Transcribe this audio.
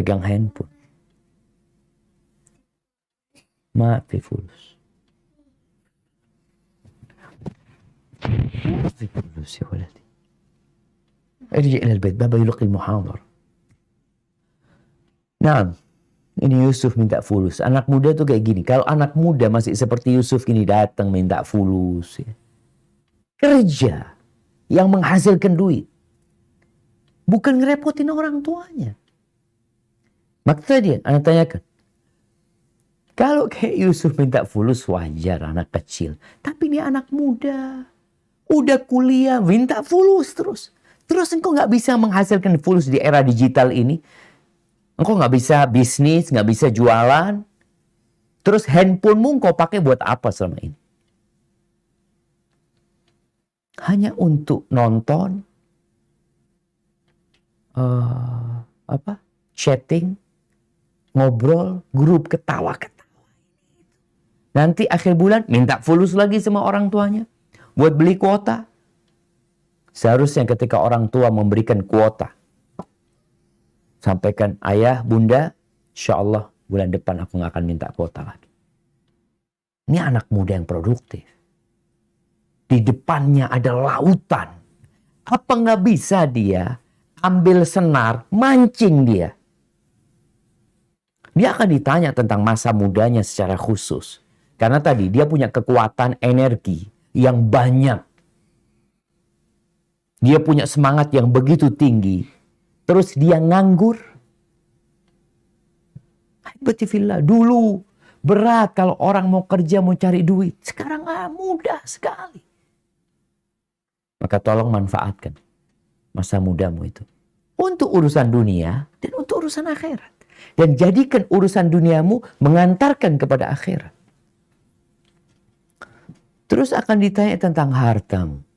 pegang handphone. Mati fulus. في فلوس يا ولدي ارجع إلى البيت بابا يلقي المحاضرة نعم ini Yusuf minta fulus. Anak muda tuh kayak gini. Kalau anak muda masih seperti Yusuf gini datang minta fulus. Ya. Kerja yang menghasilkan duit. Bukan ngerepotin orang tuanya. Maka tadi anak tanyakan, kalau kayak Yusuf minta fulus wajar anak kecil. Tapi dia anak muda. Udah kuliah minta fulus terus. Terus engkau nggak bisa menghasilkan fulus di era digital ini. Engkau nggak bisa bisnis, nggak bisa jualan. Terus handphonemu engkau pakai buat apa selama ini? Hanya untuk nonton, uh, apa chatting, ngobrol, grup ketawa-ketawa. Nanti akhir bulan minta fulus lagi sama orang tuanya buat beli kuota. Seharusnya ketika orang tua memberikan kuota, sampaikan ayah, bunda, insya Allah bulan depan aku nggak akan minta kuota lagi. Ini anak muda yang produktif. Di depannya ada lautan. Apa nggak bisa dia ambil senar, mancing dia? Dia akan ditanya tentang masa mudanya secara khusus. Karena tadi dia punya kekuatan energi yang banyak. Dia punya semangat yang begitu tinggi. Terus dia nganggur. Betifillah, dulu berat kalau orang mau kerja mau cari duit. Sekarang ah, mudah sekali. Maka tolong manfaatkan masa mudamu itu. Untuk urusan dunia dan untuk urusan akhirat. Dan jadikan urusan duniamu mengantarkan kepada akhirat. Terus akan ditanya tentang hartamu.